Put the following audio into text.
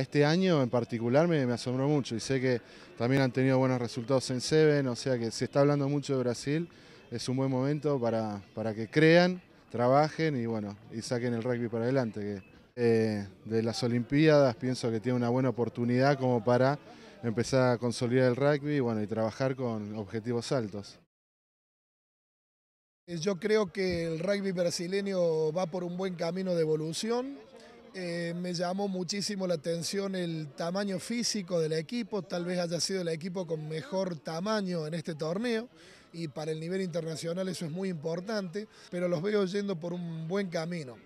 Este año en particular me, asombró mucho y sé que también han tenido buenos resultados en Seven, o sea que se está hablando mucho de Brasil, es un buen momento para, que crean, trabajen y bueno, y saquen el rugby para adelante. Que, eh, de las Olimpiadas pienso que tiene una buena oportunidad como para empezar a consolidar el rugby bueno, y trabajar con objetivos altos. Yo creo que el rugby brasileño va por un buen camino de evolución. Eh, me llamó muchísimo la atención el tamaño físico del equipo, tal vez haya sido el equipo con mejor tamaño en este torneo y para el nivel internacional eso es muy importante, pero los veo yendo por un buen camino.